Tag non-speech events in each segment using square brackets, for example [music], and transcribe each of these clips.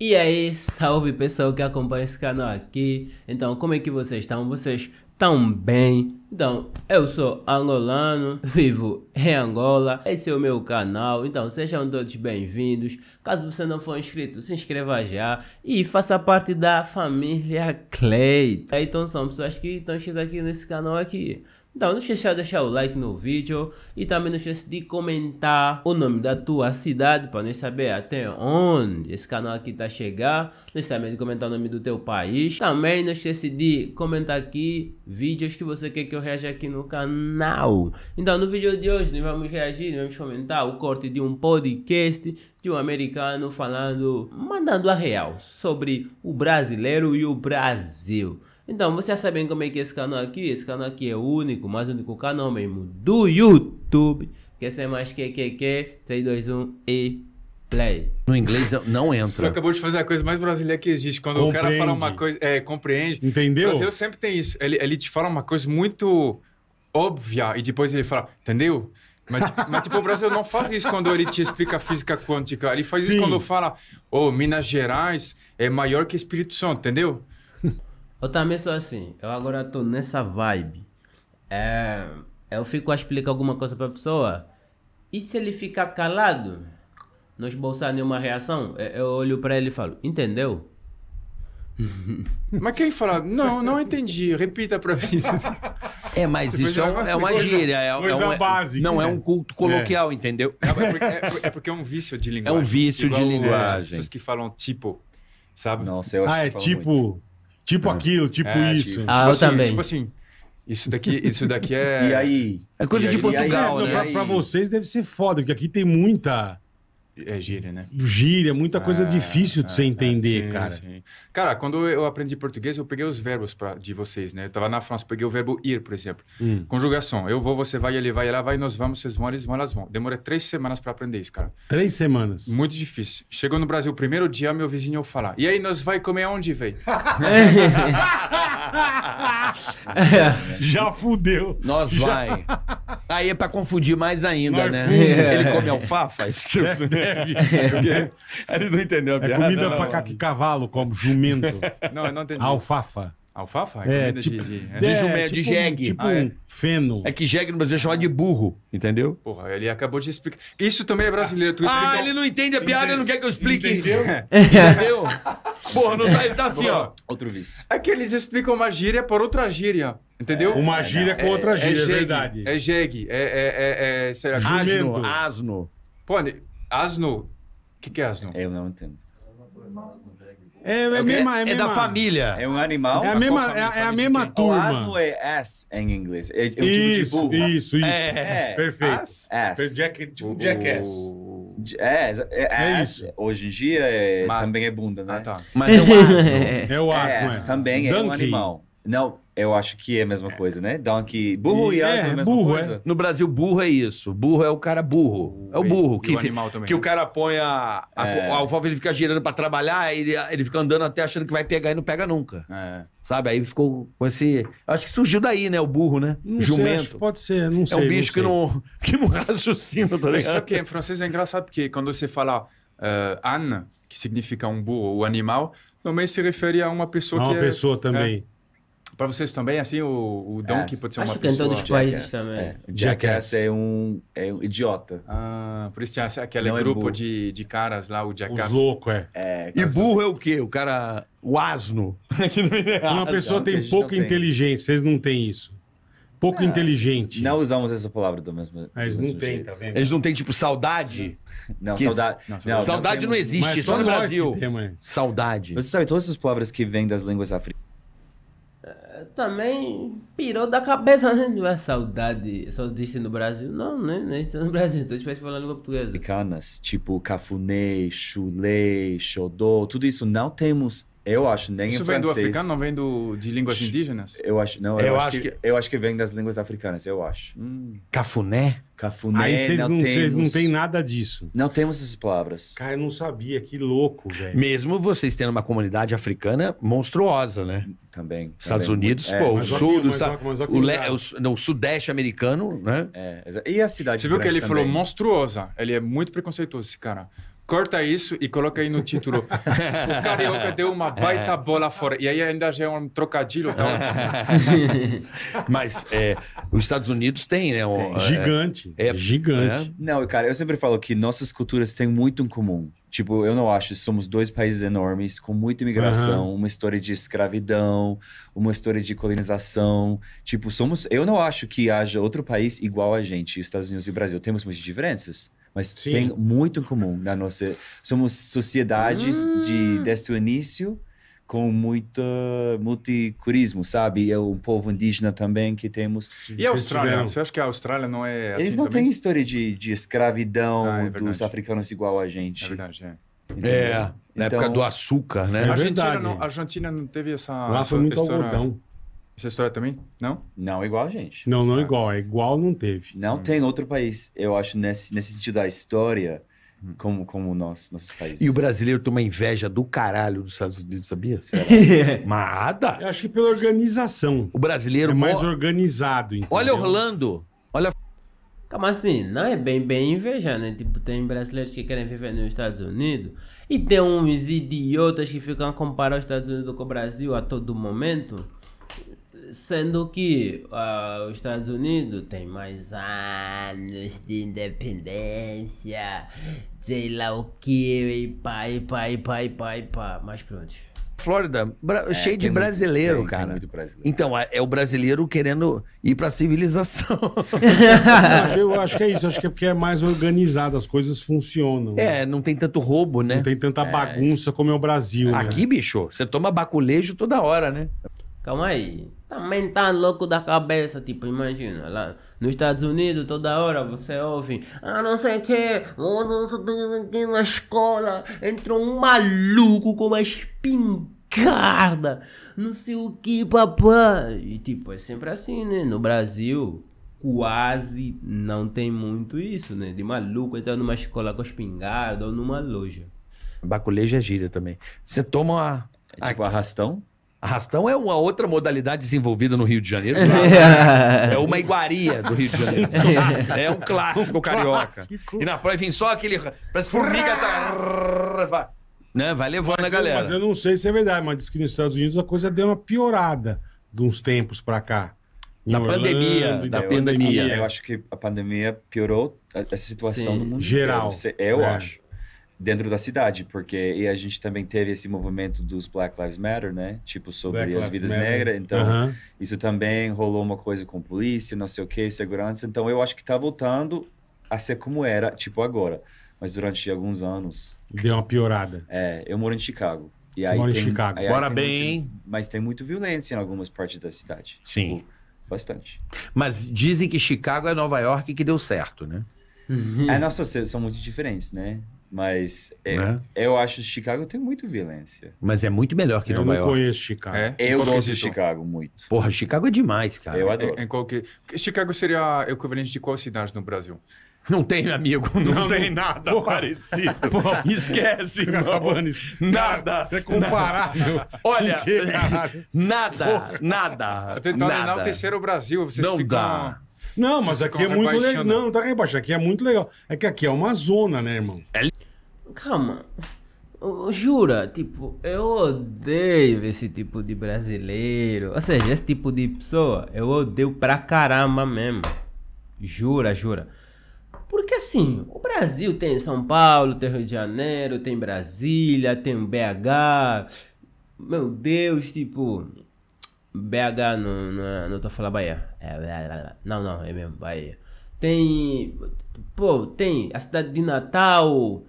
E aí, salve pessoal que acompanha esse canal aqui. Então, como é que vocês estão? Vocês estão bem? Então, eu sou angolano, [laughs] vivo em Angola, esse é o meu canal, então sejam todos bem-vindos. Caso você não for inscrito, se inscreva já e faça parte da família Clay. Então são pessoas que estão chegando aqui nesse canal aqui. Então não esqueça de deixar o like no vídeo e também não esqueça de comentar o nome da tua cidade para nós saber até onde esse canal aqui tá chegar. Não esqueça de comentar o nome do teu país. Também não esqueça de comentar aqui vídeos que você quer que eu reagir aqui no canal. Então, no vídeo de hoje, nós vamos reagir, nós vamos comentar o corte de um podcast de um americano falando, mandando a real sobre o brasileiro e o Brasil. Então, vocês sabem como é que é esse canal aqui? Esse canal aqui é o único, mais único canal mesmo do YouTube. Que é mais que, que, que, 3, 2, 1 e play. No inglês não entra. Tu acabou de fazer a coisa mais brasileira que existe. Quando compreende. o cara fala uma coisa, é, compreende. Entendeu? O Brasil sempre tem isso. Ele, ele te fala uma coisa muito óbvia e depois ele fala, entendeu? Mas, mas, tipo, o Brasil não faz isso quando ele te explica física quântica. Ele faz Sim. isso quando fala, ô, oh, Minas Gerais é maior que Espírito Santo, entendeu? Eu também sou assim. Eu agora tô nessa vibe. É, eu fico a explicar alguma coisa pra pessoa. E se ele ficar calado? não esboçar nenhuma reação, é, eu olho para ele e falo, entendeu? [laughs] Mas quem fala, não, não entendi, repita para mim. [laughs] É, mas isso é, é, é, um, é, uma gíria, é, é uma base. não né? é um culto coloquial, é. entendeu? É porque é, um vício de linguagem. É um vício de linguagem. As pessoas que falam tipo, sabe? Nossa, eu acho ah, é tipo, muito. tipo aquilo, tipo isso. Tipo, ah, tipo eu tipo assim, também. Tipo assim, isso daqui, isso daqui é. [laughs] E aí? É coisa e de aí, Portugal, aí, né? Pra, pra, vocês deve ser foda, porque aqui tem muita. É gíria, né? Gíria, é muita coisa é, difícil de tá, você tá. entender, é, sim, cara. Sim. Cara, quando eu aprendi português, eu peguei os verbos pra, de vocês, né? Eu tava na França, peguei o verbo ir, por exemplo. Hum. Conjugação. Eu vou, você vai, ele vai, ela vai, nós vamos, vocês vão, eles vão, elas vão. Demorei três semanas para aprender isso, cara. Três semanas? Muito difícil. Chegou no Brasil, primeiro dia, meu vizinho falar. E aí, nós vai comer onde, velho? [laughs] Já fudeu. Nós Já. vai. [laughs] Aí é pra confundir mais ainda, nós né? Ele come alfafas. [laughs] É escreve. [laughs] É. ele não entendeu a é piada. É comida não, pra não, cavalo, como jumento. [laughs] Não, eu não entendi. Alfafa. Alfafa? É, é tipo, de, de, é, de, jumento, de tipo jegue. Tipo ah, é. um feno. É que jegue no Brasil é chamado de burro, entendeu? Porra, ele acabou de explicar. Isso também é brasileiro. Tu ah, explica... Ah, ele não entende a piada e não quer que eu explique. Entendeu? [laughs] entendeu? Porra, não tá, ele tá assim, Boa. ó. Outro vício. É que eles explicam uma gíria por outra gíria. Entendeu? uma gíria com outra gíria, é, jegue, verdade. É jegue, é, é, é, é sei lá, asno. asno. Pô, Asno. O que, que é asno? Eu não entendo. É, é, é mesma, é, é mesma, da família. É um animal. É a mesma, família, família a mesma é é turma. O asno é ass em inglês. É, um isso, tipo de isso, Isso, isso. [laughs] Perfeito. Ass. ass. Tipo Jack, tipo o... jackass. É, é, isso. Hoje em dia também é bunda, né? Ah, tá. Mas é o [laughs] asno. é o asno, é. Também é um animal. Não, eu acho que é a mesma é. coisa, né? Donkey. Burro e, e asno é, é a mesma burro, coisa. É. No Brasil, burro é isso. Burro é o cara burro. É o burro. E que, o animal também. Que o né? cara põe a, a, é. a alfalfa, ele fica girando pra trabalhar, ele, ele fica andando até achando que vai pegar e não pega nunca. É. Sabe? Aí ficou com esse. Acho que surgiu daí, né? O burro, né? Não Jumento. Sei, pode ser, não sei. É um bicho que não, [laughs] que não raciocina, tá ligado? sabe que em francês é engraçado, porque quando você fala uh, Anne, que significa um burro o animal, também se refere a uma pessoa a que. Uma é pessoa também. É. Para vocês também, assim, o, o Donkey pode ser uma pessoa... Acho que em países também. É. Jackass, Jackass é, um, é um idiota. Ah, por isso tinha aquele Não é grupo é de, de caras lá, o Jackass. Os loucos, é. é e burro é o quê? O cara... O asno. [laughs] uma pessoa tem pouca inteligência, vocês não têm isso pouco é, inteligente. Não usamos essa palavra do mesmo. Ah, eles mesmo não têm, tá vendo? Eles não têm, tipo, saudade? Não, que... saudade. Não, saudade não, não existe, só no Brasil. Tem, é. saudade. Você sabe, todas essas palavras que vêm das línguas africanas também pirou da cabeça, né? Não é saudade, é só disse no Brasil. Não, né? Não é no Brasil, então gente vai falar língua portuguesa. Canas, tipo cafuné, chulé, xodó, tudo isso não temos eu acho, nem Isso em francês. Isso vem do africano, não vem do, de línguas indígenas? Eu acho, não, eu, eu acho, acho que, que, eu acho que vem das línguas africanas, eu acho. Hum. Cafuné? Cafuné, Aí vocês não, não, temos... não têm nada disso. Não temos essas palavras. Cara, eu não sabia, que louco, velho. Mesmo vocês tendo uma comunidade africana monstruosa, né? Também. Estados também. Unidos, é, pô, o sul, do, o, o, sudeste americano, né? É, e a cidade Você viu que ele também. falou monstruosa, ele é muito preconceituoso, esse cara. Corta isso e coloca aí no título. o Carioca deu uma baita é. bola fora. E aí ainda já é um trocadilho. Tá? [laughs] Mas é, os Estados Unidos têm, né? Um, é, Gigante. É, gigante. É. Não, cara, eu sempre falo que nossas culturas têm muito em comum. Tipo, eu não acho. Somos dois países enormes, com muita imigração, uhum. uma história de escravidão, uma história de colonização. Tipo, somos. Eu não acho que haja outro país igual a gente, os Estados Unidos e o Brasil. Temos muitas diferenças mas Sim. tem muito em comum na nossa. Somos sociedades hum. de ah. desde o início com muito multiculturismo, sabe? É um povo indígena também que temos. E a Austrália? Você acha que a Austrália não é assim Eles não têm história de, de escravidão ah, é dos africanos igual a gente. É verdade, é. Entendeu? É, na então... época do açúcar, né? É a Argentina, é não, a Argentina não teve essa. Lá foi muito algodão. Essa história também? Não? Não igual a gente. Não, não ah. igual. É igual não teve. Não, hum. tem outro país, eu acho, nesse, nesse sentido da história, hum. como, como nós, nossos países. E o brasileiro tem uma inveja do caralho dos Estados Unidos, sabia? Mada. [laughs] Eu acho que pela organização. O brasileiro... É mais mor... organizado, entendeu? Olha Orlando. Olha... Calma assim, não é bem, bem inveja, né? Tipo, tem brasileiros que querem viver nos Estados Unidos e tem uns idiotas que ficam comparando os Estados Unidos com o Brasil a todo momento. Sendo que uh, os Estados Unidos têm mais anos de independência, sei lá o que, e pá, e pá, e pá, e pá, e pá. Mas pronto. Flórida, é, cheio de brasileiro, muito, tem, cara. Tem muito brasileiro. Então, é, é o brasileiro querendo ir pra civilização. eu acho que é isso, acho que é porque é mais organizado, as coisas funcionam. É, não tem tanto roubo, né? Não tem tanta é, bagunça isso. como é o Brasil. Aqui, né? bicho, você toma baculejo toda hora, né? Calma aí. Também tá louco da cabeça, tipo, imagina, lá nos Estados Unidos toda hora você ouve, ah não sei o que, aqui na escola entrou um maluco com uma espingarda, não sei o que, papai. E tipo, é sempre assim, né? No Brasil quase não tem muito isso, né? De maluco entrar numa escola com espingarda ou numa loja. Baculeja é gira também. Você toma a, é tipo aqui. arrastão? Arrastão é uma outra modalidade desenvolvida no Rio de Janeiro. [laughs] Né? É uma iguaria do Rio de Janeiro. [laughs] É. é um clássico carioca. Clássico. E na praia vem só aquele. Parece formiga. Tá... Né? Vai levando mas, a galera. Mas eu não sei se é verdade, mas diz que nos Estados Unidos a coisa deu uma piorada de uns tempos pra cá. Em da Orlando, pandemia, da, da pandemia. pandemia. Eu acho que a pandemia piorou essa situação Sim. no mundo geral. Inteiro. Eu é. acho dentro da cidade, porque e a gente também teve esse movimento dos Black Lives Matter, né? Tipo, sobre Black as Lives vidas Matter. negras. Então, uhum. isso também rolou uma coisa com polícia, não sei o que, segurança. Então, eu acho que tá voltando a ser como era, tipo, agora. Mas durante alguns anos. Deu uma piorada. É, eu moro em Chicago. E Você mora tem, em Chicago. Aí, Bora aí bem, muito, Mas tem muito violência em algumas partes da cidade. Sim. Tipo, bastante. Mas dizem que Chicago é Nova York que deu certo, né? é, nossa, são muito diferentes, né? Mas é, né? eu acho que Chicago tem muito violência. Mas é muito melhor que eu Nova York. Eu conheço Chicago. É? Eu gosto de Chicago muito. Porra, Chicago é demais, cara. Eu adoro. em qualquer... Chicago seria equivalente de qual cidade no Brasil? Não tem, amigo. Não, não tem não, nada porra, parecido. Porra, Esquece, Rabanes. Nada. Você é Olha, [laughs] que, nada, nada. Tô tentando nada. enaltecer o Brasil. Vocês não ficam... dá. Não, mas aqui é muito legal. Não, tá rebaixando. Aqui é muito legal. É que aqui é uma zona, né, irmão? É... Calma. Jura, tipo, eu odeio esse tipo de brasileiro. Ou seja, esse tipo de pessoa, eu odeio pra caramba mesmo. Jura, jura. Porque assim, o Brasil tem São Paulo, tem Rio de Janeiro, tem Brasília, tem BH. Meu Deus, tipo, BH no, no, não tô falando Bahia. É, não, não, é mesmo, Bahia. Tem. Pô, tem a cidade de Natal.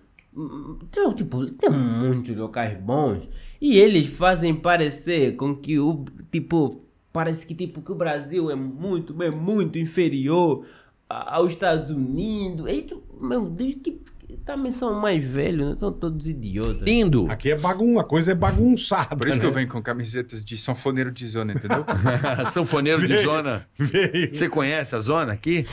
Então, tipo, tem muitos locais bons. E eles fazem parecer com que o. Tipo, parece que, tipo, que o Brasil é muito, é muito inferior aos Estados Unidos. E, meu Deus, tipo também são mais velhos, né? São todos idiotas. Lindo. Aqui é bagunça, a coisa é bagunçada. Por isso né? que eu venho com camisetas de sanfoneiro de zona, entendeu? [laughs] sanfoneiro de zona. Veio. Você conhece a zona aqui?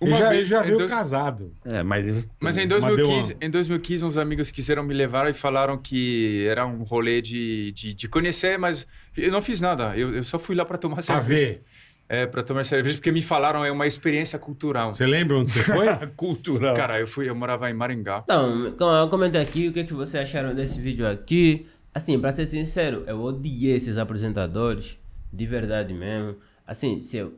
uma já, vez já viu dois... casado. É, mas mas em 2015, em 2015 uns amigos quiseram me levar e falaram que era um rolê de, de, de conhecer, mas eu não fiz nada. Eu, eu só fui lá para tomar cerveja. A ver é, para tomar cerveja, porque me falaram, é uma experiência cultural. Você lembra onde você foi? [laughs] cultural. Cara, eu fui, eu morava em Maringá. Então, comenta aqui o que, é que vocês acharam desse vídeo aqui. Assim, pra ser sincero, eu odiei esses apresentadores, de verdade mesmo. Assim, se, eu,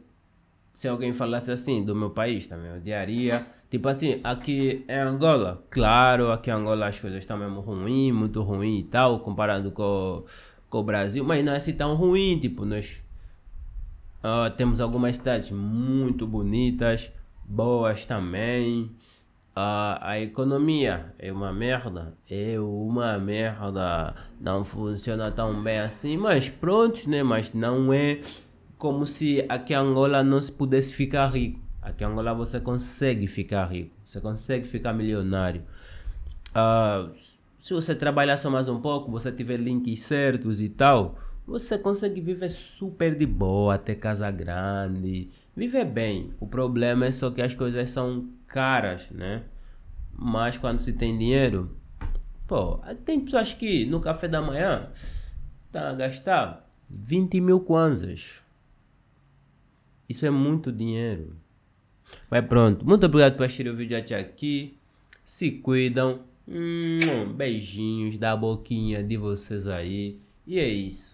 se alguém falasse assim do meu país também, eu odiaria. Tipo assim, aqui em Angola, claro, aqui em Angola as coisas estão mesmo ruim, muito ruim e tal, comparado com, com o Brasil, mas não é assim tão ruim, tipo, nós Uh, temos algumas cidades muito bonitas, boas também. Uh, a economia é uma merda, é uma merda, não funciona tão bem assim, mas pronto, né? Mas não é como se aqui em Angola não se pudesse ficar rico. Aqui em Angola você consegue ficar rico, você consegue ficar milionário. Uh, se você trabalhar só mais um pouco, você tiver links certos e tal, você consegue viver super de boa, ter casa grande, viver bem. O problema é só que as coisas são caras, né? Mas quando se tem dinheiro, pô, tem pessoas que no café da manhã tá a gastar 20 mil kwanzas. Isso é muito dinheiro. Mas pronto, muito obrigado por assistir o vídeo até aqui. Se cuidam. Beijinhos da boquinha de vocês aí. E é isso.